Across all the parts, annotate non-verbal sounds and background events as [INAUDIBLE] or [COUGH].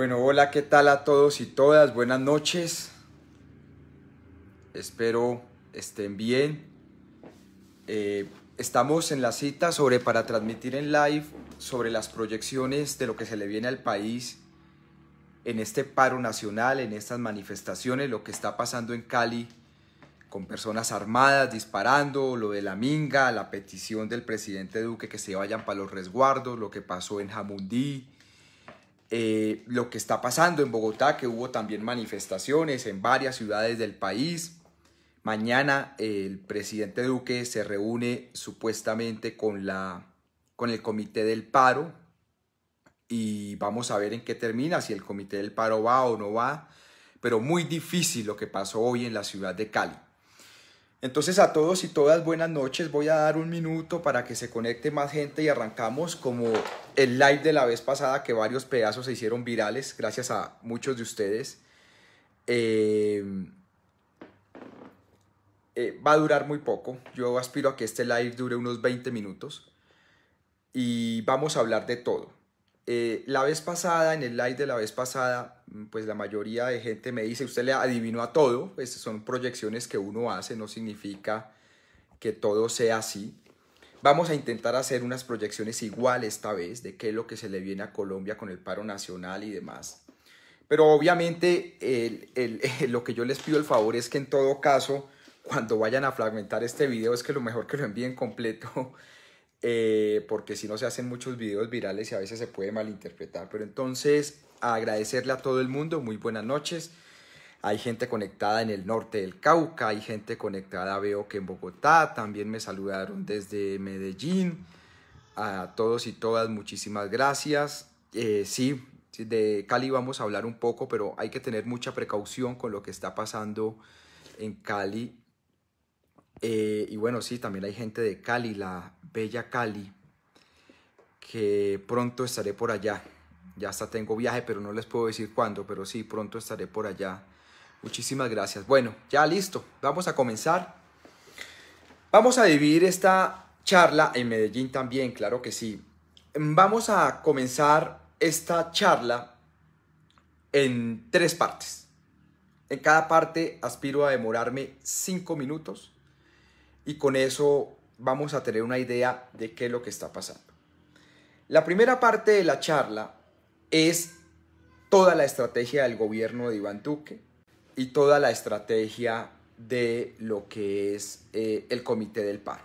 Bueno, hola, ¿qué tal a todos y todas? Buenas noches. Espero estén bien. Eh, estamos en la cita sobre para transmitir en live sobre las proyecciones de lo que se le viene al país en este paro nacional, en estas manifestaciones, lo que está pasando en Cali con personas armadas disparando, lo de la minga, la petición del presidente Duque que se vayan para los resguardos, lo que pasó en Jamundí, eh, lo que está pasando en Bogotá, que hubo también manifestaciones en varias ciudades del país. Mañana eh, el presidente Duque se reúne supuestamente con, la, con el comité del paro y vamos a ver en qué termina, si el comité del paro va o no va, pero muy difícil lo que pasó hoy en la ciudad de Cali. Entonces a todos y todas buenas noches. Voy a dar un minuto para que se conecte más gente y arrancamos como el live de la vez pasada que varios pedazos se hicieron virales gracias a muchos de ustedes. Eh, eh, va a durar muy poco. Yo aspiro a que este live dure unos 20 minutos y vamos a hablar de todo. Eh, la vez pasada, en el live de la vez pasada, mm, pues la mayoría de gente me dice, usted le adivinó a todo, pues son proyecciones que uno hace, no significa que todo sea así. Vamos a intentar hacer unas proyecciones igual esta vez de qué es lo que se le viene a Colombia con el paro nacional y demás. Pero obviamente [LAUGHS] lo que yo les pido el favor es que en todo caso, cuando vayan a fragmentar este video, es que lo mejor que lo envíen completo eh, porque si no se hacen muchos videos virales y a veces se puede malinterpretar. Pero entonces, agradecerle a todo el mundo, muy buenas noches. Hay gente conectada en el norte del Cauca, hay gente conectada, veo que en Bogotá, también me saludaron desde Medellín. A todos y todas, muchísimas gracias. Eh, sí, de Cali vamos a hablar un poco, pero hay que tener mucha precaución con lo que está pasando en Cali eh, y bueno, sí, también hay gente de Cali, la bella Cali, que pronto estaré por allá. Ya hasta tengo viaje, pero no les puedo decir cuándo, pero sí, pronto estaré por allá. Muchísimas gracias. Bueno, ya listo, vamos a comenzar. Vamos a dividir esta charla en Medellín también, claro que sí. Vamos a comenzar esta charla en tres partes. En cada parte aspiro a demorarme cinco minutos y con eso vamos a tener una idea de qué es lo que está pasando. La primera parte de la charla es toda la estrategia del gobierno de Iván Duque y toda la estrategia de lo que es eh, el comité del paro.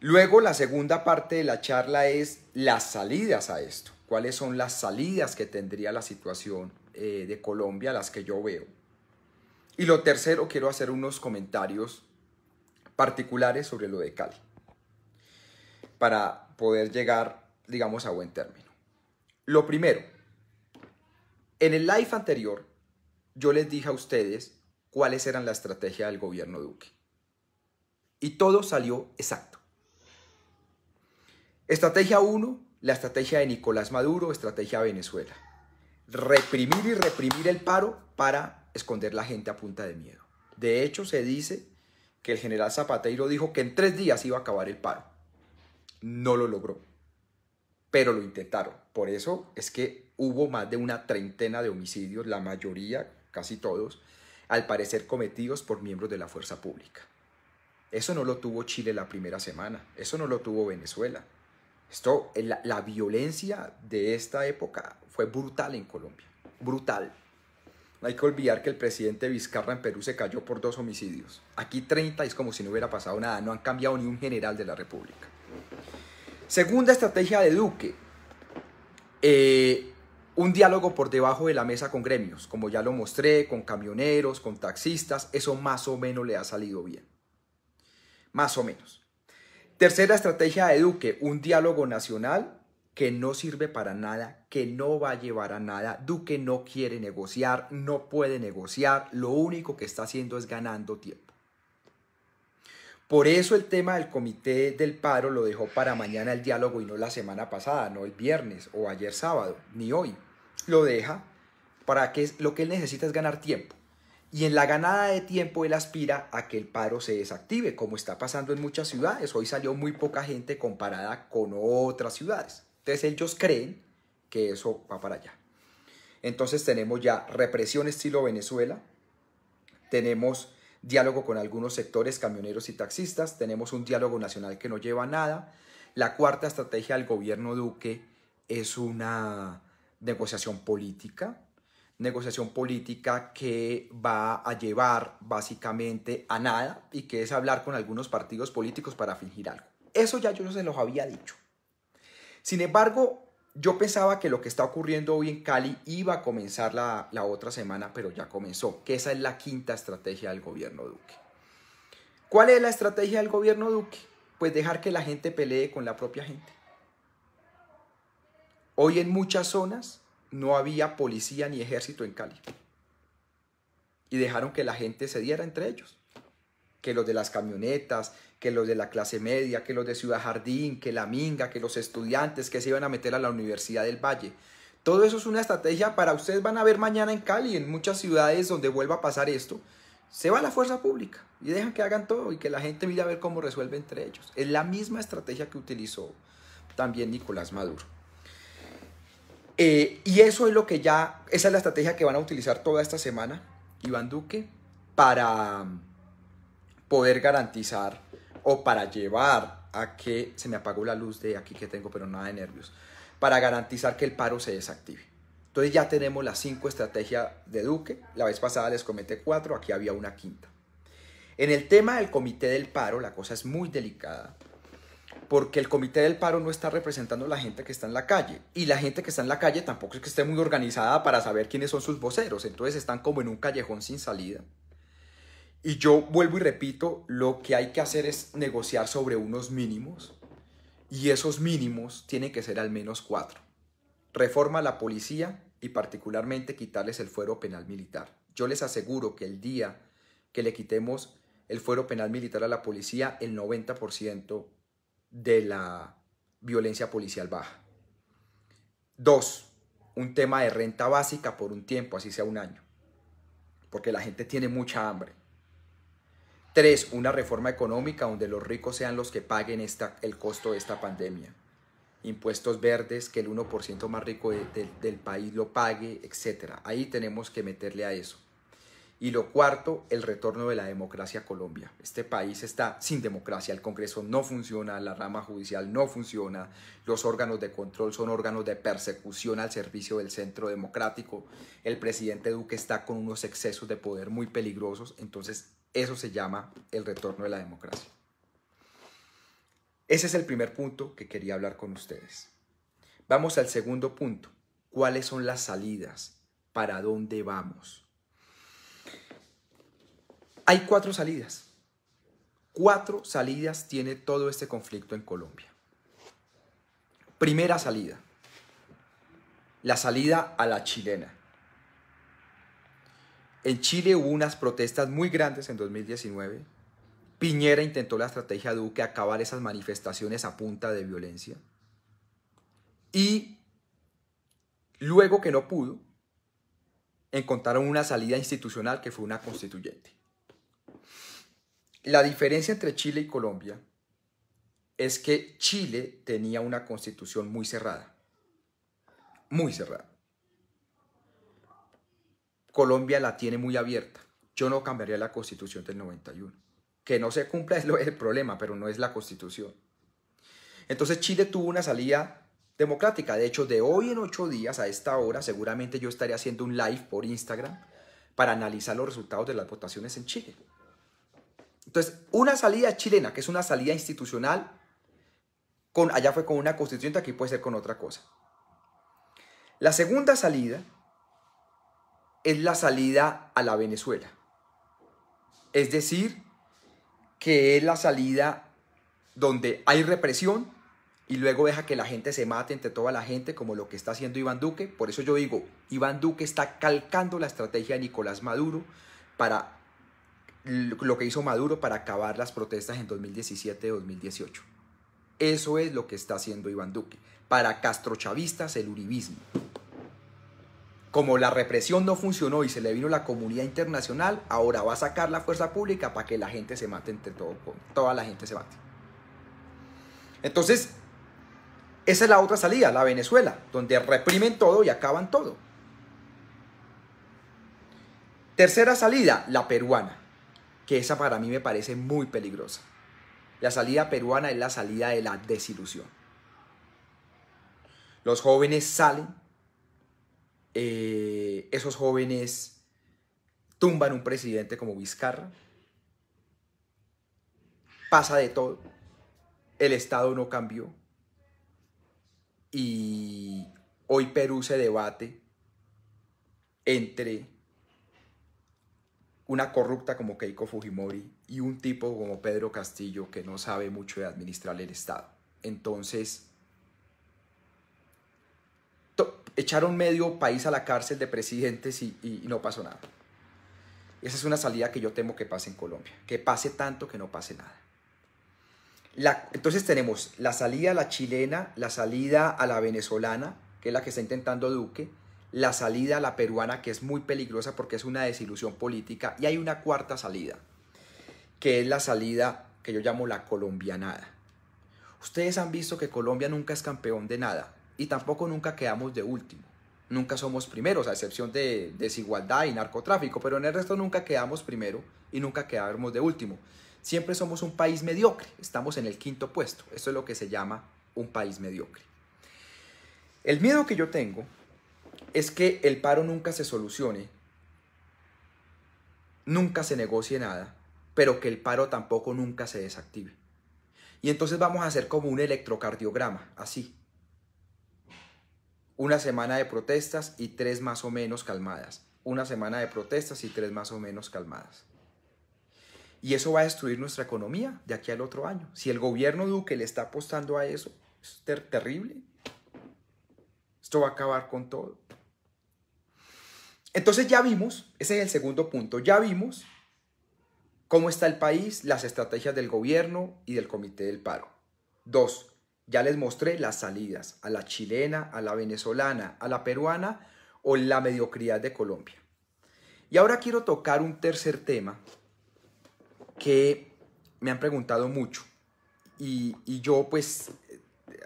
Luego la segunda parte de la charla es las salidas a esto. ¿Cuáles son las salidas que tendría la situación eh, de Colombia, las que yo veo? Y lo tercero, quiero hacer unos comentarios particulares sobre lo de Cali para poder llegar, digamos, a buen término. Lo primero, en el live anterior yo les dije a ustedes cuáles eran las estrategias del gobierno Duque. Y todo salió exacto. Estrategia 1, la estrategia de Nicolás Maduro, estrategia Venezuela. Reprimir y reprimir el paro para esconder la gente a punta de miedo. De hecho, se dice que el general Zapateiro dijo que en tres días iba a acabar el paro. No lo logró, pero lo intentaron. Por eso es que hubo más de una treintena de homicidios, la mayoría, casi todos, al parecer cometidos por miembros de la fuerza pública. Eso no lo tuvo Chile la primera semana, eso no lo tuvo Venezuela. Esto, la violencia de esta época fue brutal en Colombia, brutal. No hay que olvidar que el presidente Vizcarra en Perú se cayó por dos homicidios. Aquí 30 es como si no hubiera pasado nada. No han cambiado ni un general de la República. Segunda estrategia de Duque. Eh, un diálogo por debajo de la mesa con gremios, como ya lo mostré, con camioneros, con taxistas, eso más o menos le ha salido bien. Más o menos. Tercera estrategia de Duque, un diálogo nacional que no sirve para nada, que no va a llevar a nada. Duque no quiere negociar, no puede negociar, lo único que está haciendo es ganando tiempo. Por eso el tema del comité del paro lo dejó para mañana el diálogo y no la semana pasada, no el viernes o ayer sábado, ni hoy. Lo deja para que lo que él necesita es ganar tiempo. Y en la ganada de tiempo él aspira a que el paro se desactive, como está pasando en muchas ciudades. Hoy salió muy poca gente comparada con otras ciudades. Entonces ellos creen que eso va para allá. Entonces tenemos ya represión estilo Venezuela, tenemos diálogo con algunos sectores camioneros y taxistas, tenemos un diálogo nacional que no lleva a nada. La cuarta estrategia del gobierno Duque es una negociación política, negociación política que va a llevar básicamente a nada y que es hablar con algunos partidos políticos para fingir algo. Eso ya yo no se los había dicho. Sin embargo, yo pensaba que lo que está ocurriendo hoy en Cali iba a comenzar la, la otra semana, pero ya comenzó, que esa es la quinta estrategia del gobierno Duque. ¿Cuál es la estrategia del gobierno Duque? Pues dejar que la gente pelee con la propia gente. Hoy en muchas zonas no había policía ni ejército en Cali. Y dejaron que la gente se diera entre ellos que los de las camionetas, que los de la clase media, que los de Ciudad Jardín, que la Minga, que los estudiantes que se iban a meter a la Universidad del Valle. Todo eso es una estrategia para ustedes. Van a ver mañana en Cali, en muchas ciudades donde vuelva a pasar esto. Se va la fuerza pública y dejan que hagan todo y que la gente mire a ver cómo resuelve entre ellos. Es la misma estrategia que utilizó también Nicolás Maduro. Eh, y eso es lo que ya, esa es la estrategia que van a utilizar toda esta semana Iván Duque para poder garantizar o para llevar a que se me apagó la luz de aquí que tengo, pero nada de nervios, para garantizar que el paro se desactive. Entonces ya tenemos las cinco estrategias de Duque. La vez pasada les comenté cuatro, aquí había una quinta. En el tema del comité del paro, la cosa es muy delicada, porque el comité del paro no está representando a la gente que está en la calle, y la gente que está en la calle tampoco es que esté muy organizada para saber quiénes son sus voceros, entonces están como en un callejón sin salida. Y yo vuelvo y repito, lo que hay que hacer es negociar sobre unos mínimos y esos mínimos tienen que ser al menos cuatro. Reforma la policía y particularmente quitarles el fuero penal militar. Yo les aseguro que el día que le quitemos el fuero penal militar a la policía, el 90% de la violencia policial baja. Dos, un tema de renta básica por un tiempo, así sea un año, porque la gente tiene mucha hambre. Tres, una reforma económica donde los ricos sean los que paguen esta, el costo de esta pandemia. Impuestos verdes, que el 1% más rico del país lo pague, etc. Ahí tenemos que meterle a eso. Y lo cuarto, el retorno de la democracia a Colombia. Este país está sin democracia, el Congreso no funciona, la rama judicial no funciona, los órganos de control son órganos de persecución al servicio del centro democrático, el presidente Duque está con unos excesos de poder muy peligrosos, entonces eso se llama el retorno de la democracia. Ese es el primer punto que quería hablar con ustedes. Vamos al segundo punto. ¿Cuáles son las salidas? ¿Para dónde vamos? Hay cuatro salidas. Cuatro salidas tiene todo este conflicto en Colombia. Primera salida. La salida a la chilena. En Chile hubo unas protestas muy grandes en 2019. Piñera intentó la estrategia Duque acabar esas manifestaciones a punta de violencia. Y luego que no pudo, encontraron una salida institucional que fue una constituyente. La diferencia entre Chile y Colombia es que Chile tenía una constitución muy cerrada. Muy cerrada. Colombia la tiene muy abierta. Yo no cambiaría la constitución del 91. Que no se cumpla [LAUGHS] es el problema, pero no es la constitución. Entonces Chile tuvo una salida democrática. De hecho, de hoy en ocho días, a esta hora, seguramente yo estaré haciendo un live por Instagram para analizar los resultados de las votaciones en Chile. Entonces, una salida chilena, que es una salida institucional, con, allá fue con una constituyente, aquí puede ser con otra cosa. La segunda salida es la salida a la Venezuela. Es decir, que es la salida donde hay represión y luego deja que la gente se mate entre toda la gente, como lo que está haciendo Iván Duque. Por eso yo digo, Iván Duque está calcando la estrategia de Nicolás Maduro para lo que hizo Maduro para acabar las protestas en 2017-2018. Eso es lo que está haciendo Iván Duque. Para castrochavistas, el uribismo. Como la represión no funcionó y se le vino la comunidad internacional, ahora va a sacar la fuerza pública para que la gente se mate entre todo, toda la gente se mate. Entonces, esa es la otra salida, la Venezuela, donde reprimen todo y acaban todo. Tercera salida, la peruana, que esa para mí me parece muy peligrosa. La salida peruana es la salida de la desilusión. Los jóvenes salen eh, esos jóvenes tumban un presidente como Vizcarra, pasa de todo, el Estado no cambió y hoy Perú se debate entre una corrupta como Keiko Fujimori y un tipo como Pedro Castillo que no sabe mucho de administrar el Estado. Entonces, echaron medio país a la cárcel de presidentes y, no pasó nada. Esa es una salida que yo temo que pase en Colombia, que pase tanto que no pase nada. entonces tenemos la salida a la chilena, la salida a la venezolana, que es la que está intentando Duque, la salida a la peruana, que es muy peligrosa porque es una desilusión política, y hay una cuarta salida, que es la salida que yo llamo la colombianada. Ustedes han visto que Colombia nunca es campeón de nada, y tampoco nunca quedamos de último. Nunca somos primeros, a excepción de desigualdad y narcotráfico, pero en el resto nunca quedamos primero y nunca quedamos de último. Siempre somos un país mediocre, estamos en el quinto puesto. Esto es lo que se llama un país mediocre. El miedo que yo tengo es que el paro nunca se solucione, nunca se negocie nada, pero que el paro tampoco nunca se desactive. Y entonces vamos a hacer como un electrocardiograma, así, una semana de protestas y tres más o menos calmadas. Una semana de protestas y tres más o menos calmadas. Y eso va a destruir nuestra economía de aquí al otro año. Si el gobierno Duque le está apostando a eso, es terrible. Esto va a acabar con todo. Entonces ya vimos, ese es el segundo punto, ya vimos cómo está el país, las estrategias del gobierno y del comité del paro. Dos, ya les mostré las salidas a la chilena, a la venezolana, a la peruana o la mediocridad de Colombia. Y ahora quiero tocar un tercer tema que me han preguntado mucho y, yo pues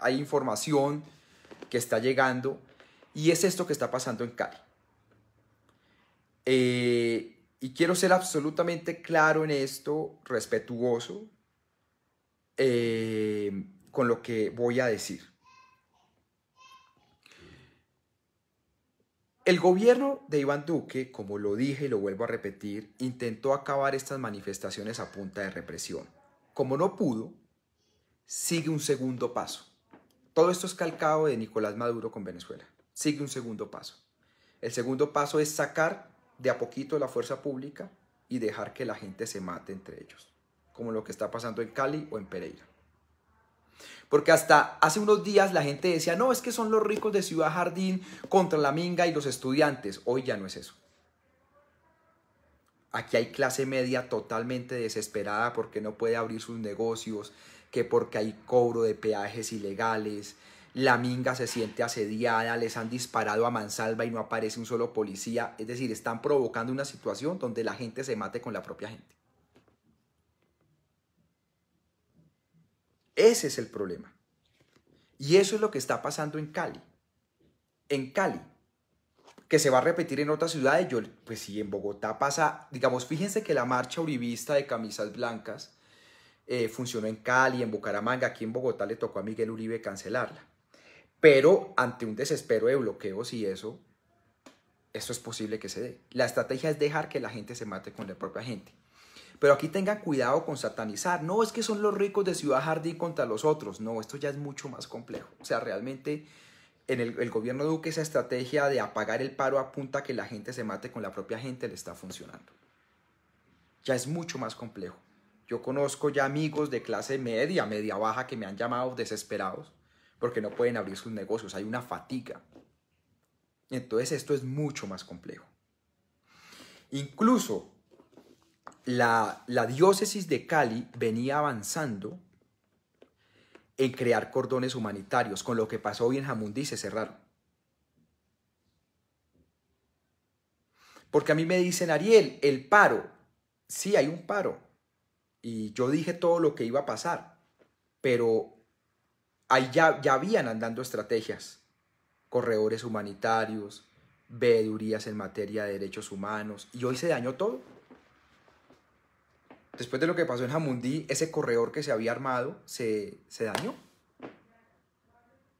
hay información que está llegando y es esto que está pasando en Cali. Eh, y quiero ser absolutamente claro en esto, respetuoso. Eh, con lo que voy a decir. El gobierno de Iván Duque, como lo dije y lo vuelvo a repetir, intentó acabar estas manifestaciones a punta de represión. Como no pudo, sigue un segundo paso. Todo esto es calcado de Nicolás Maduro con Venezuela. Sigue un segundo paso. El segundo paso es sacar de a poquito la fuerza pública y dejar que la gente se mate entre ellos, como lo que está pasando en Cali o en Pereira. Porque hasta hace unos días la gente decía, no, es que son los ricos de Ciudad Jardín contra la Minga y los estudiantes. Hoy ya no es eso. Aquí hay clase media totalmente desesperada porque no puede abrir sus negocios, que porque hay cobro de peajes ilegales, la minga se siente asediada, les han disparado a mansalva y no aparece un solo policía. Es decir, están provocando una situación donde la gente se mate con la propia gente. Ese es el problema. Y eso es lo que está pasando en Cali. En Cali, que se va a repetir en otras ciudades. Yo, pues si en Bogotá pasa, digamos, fíjense que la marcha uribista de camisas blancas eh, funcionó en Cali, en Bucaramanga, aquí en Bogotá le tocó a Miguel Uribe cancelarla. Pero ante un desespero de bloqueos y eso, eso es posible que se dé. La estrategia es dejar que la gente se mate con la propia gente. Pero aquí tengan cuidado con satanizar. No es que son los ricos de Ciudad Jardín contra los otros. No, esto ya es mucho más complejo. O sea, realmente en el, gobierno Duque esa estrategia de apagar el paro apunta a que la gente se mate con la propia gente le está funcionando. Ya es mucho más complejo. Yo conozco ya amigos de clase media, media baja, que me han llamado desesperados porque no pueden abrir sus negocios. Hay una fatiga. Entonces esto es mucho más complejo. Incluso la, diócesis de Cali venía avanzando en crear cordones humanitarios. Con lo que pasó hoy en Jamundí se cerraron. Porque a mí me dicen, Ariel, el paro. Sí, hay un paro. Y yo dije todo lo que iba a pasar. Pero ahí ya, ya habían andando estrategias. Corredores humanitarios, veedurías en materia de derechos humanos. Y hoy se dañó todo después de lo que pasó en Jamundí, ese corredor que se había armado se, dañó.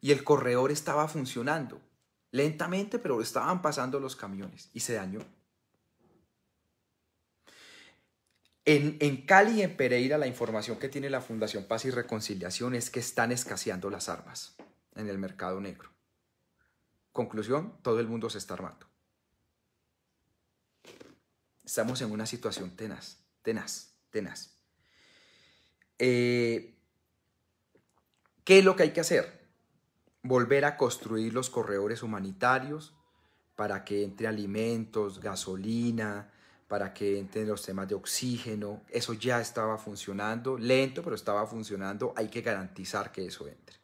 Y el corredor estaba funcionando lentamente, pero estaban pasando los camiones y se dañó. En, en, Cali y en Pereira, la información que tiene la Fundación Paz y Reconciliación es que están escaseando las armas en el mercado negro. Conclusión, todo el mundo se está armando. Estamos en una situación tenaz, tenaz. Eh, ¿Qué es lo que hay que hacer? Volver a construir los corredores humanitarios para que entre alimentos, gasolina, para que entren los temas de oxígeno. Eso ya estaba funcionando, lento, pero estaba funcionando. Hay que garantizar que eso entre.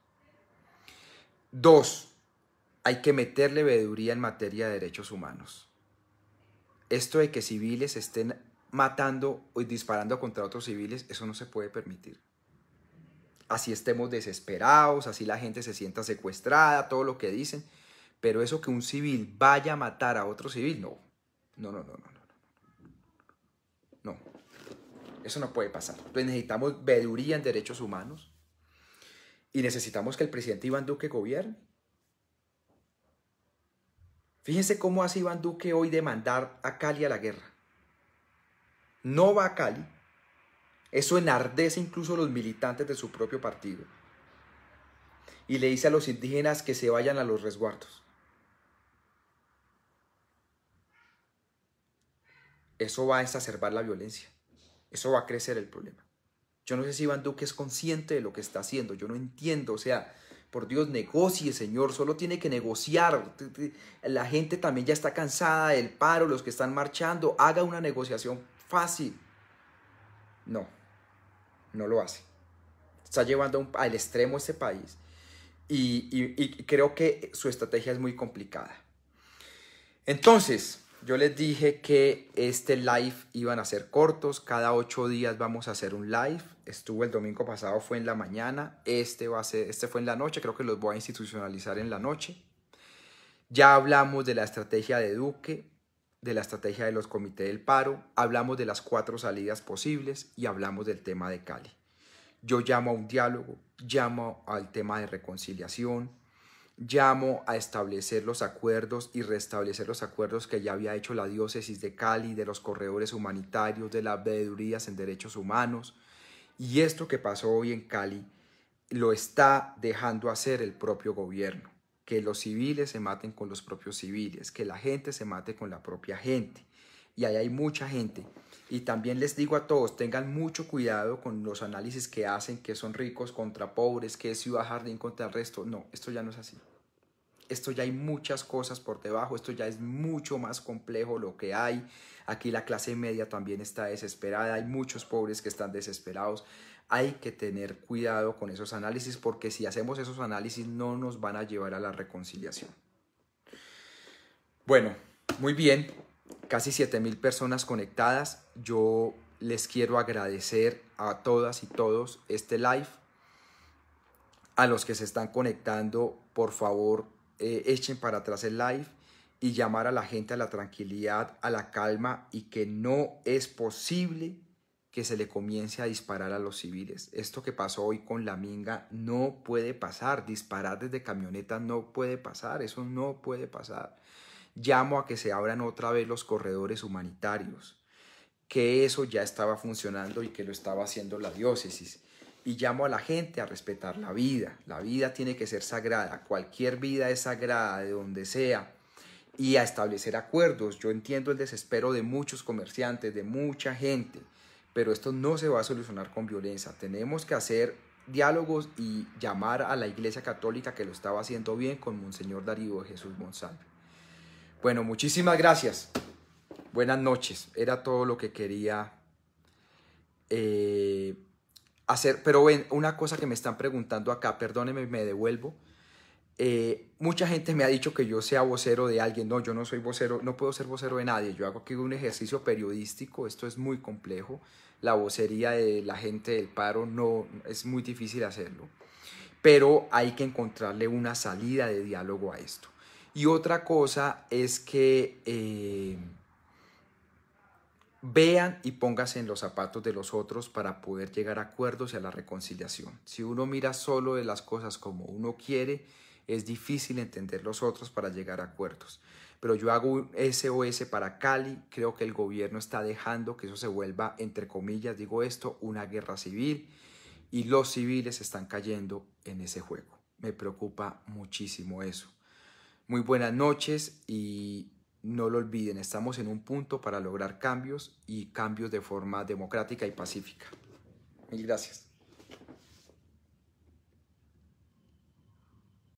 Dos, hay que meterle veeduría en materia de derechos humanos. Esto de que civiles estén matando o disparando contra otros civiles, eso no se puede permitir. Así estemos desesperados, así la gente se sienta secuestrada, todo lo que dicen, pero eso que un civil vaya a matar a otro civil, no, no, no, no, no, no. No, eso no puede pasar. Entonces necesitamos veduría en derechos humanos y necesitamos que el presidente Iván Duque gobierne. Fíjense cómo hace Iván Duque hoy demandar a Cali a la guerra no va a Cali, eso enardece incluso a los militantes de su propio partido. Y le dice a los indígenas que se vayan a los resguardos. Eso va a exacerbar la violencia. Eso va a crecer el problema. Yo no sé si Iván Duque es consciente de lo que está haciendo. Yo no entiendo. O sea, por Dios, negocie, señor. Solo tiene que negociar. La gente también ya está cansada del paro, los que están marchando. Haga una negociación fácil. No, no lo hace. Está llevando al extremo ese país y, creo que su estrategia es muy complicada. Entonces, yo les dije que este live iban a ser cortos, cada ocho días vamos a hacer un live. Estuvo el domingo pasado, fue en la mañana, este, va a ser, este fue en la noche, creo que los voy a institucionalizar en la noche. Ya hablamos de la estrategia de Duque, de la estrategia de los comités del paro, hablamos de las cuatro salidas posibles y hablamos del tema de Cali. Yo llamo a un diálogo, llamo al tema de reconciliación, llamo a establecer los acuerdos y restablecer los acuerdos que ya había hecho la diócesis de Cali, de los corredores humanitarios, de las veedurías en derechos humanos. Y esto que pasó hoy en Cali lo está dejando hacer el propio gobierno que los civiles se maten con los propios civiles, que la gente se mate con la propia gente. Y ahí hay mucha gente. Y también les digo a todos, tengan mucho cuidado con los análisis que hacen, que son ricos contra pobres, que es Ciudad Jardín contra el resto. No, esto ya no es así. Esto ya hay muchas cosas por debajo, esto ya es mucho más complejo lo que hay. Aquí la clase media también está desesperada, hay muchos pobres que están desesperados hay que tener cuidado con esos análisis porque si hacemos esos análisis no nos van a llevar a la reconciliación. Bueno, muy bien, casi 7.000 personas conectadas. Yo les quiero agradecer a todas y todos este live. A los que se están conectando, por favor, eh, echen para atrás el live y llamar a la gente a la tranquilidad, a la calma y que no es posible que se le comience a disparar a los civiles. Esto que pasó hoy con la minga no puede pasar. Disparar desde camioneta no puede pasar. Eso no puede pasar. Llamo a que se abran otra vez los corredores humanitarios, que eso ya estaba funcionando y que lo estaba haciendo la diócesis y llamo a la gente a respetar la vida. La vida tiene que ser sagrada, cualquier vida es sagrada de donde sea y a establecer acuerdos. Yo entiendo el desespero de muchos comerciantes, de mucha gente, pero esto no se va a solucionar con violencia. Tenemos que hacer diálogos y llamar a la Iglesia Católica que lo estaba haciendo bien con Monseñor Darío Jesús Monsalve. Bueno, muchísimas gracias. Buenas noches. Era todo lo que quería eh, hacer. Pero ven, una cosa que me están preguntando acá, perdóneme me devuelvo. Eh, mucha gente me ha dicho que yo sea vocero de alguien. No, yo no soy vocero, no puedo ser vocero de nadie. Yo hago aquí un ejercicio periodístico, esto es muy complejo. La vocería de la gente del paro no es muy difícil hacerlo. Pero hay que encontrarle una salida de diálogo a esto. Y otra cosa es que eh, vean y pónganse en los zapatos de los otros para poder llegar a acuerdos y a la reconciliación. Si uno mira solo de las cosas como uno quiere, es difícil entender los otros para llegar a acuerdos. Pero yo hago un SOS para Cali. Creo que el gobierno está dejando que eso se vuelva, entre comillas, digo esto, una guerra civil. Y los civiles están cayendo en ese juego. Me preocupa muchísimo eso. Muy buenas noches y no lo olviden, estamos en un punto para lograr cambios y cambios de forma democrática y pacífica. Mil gracias.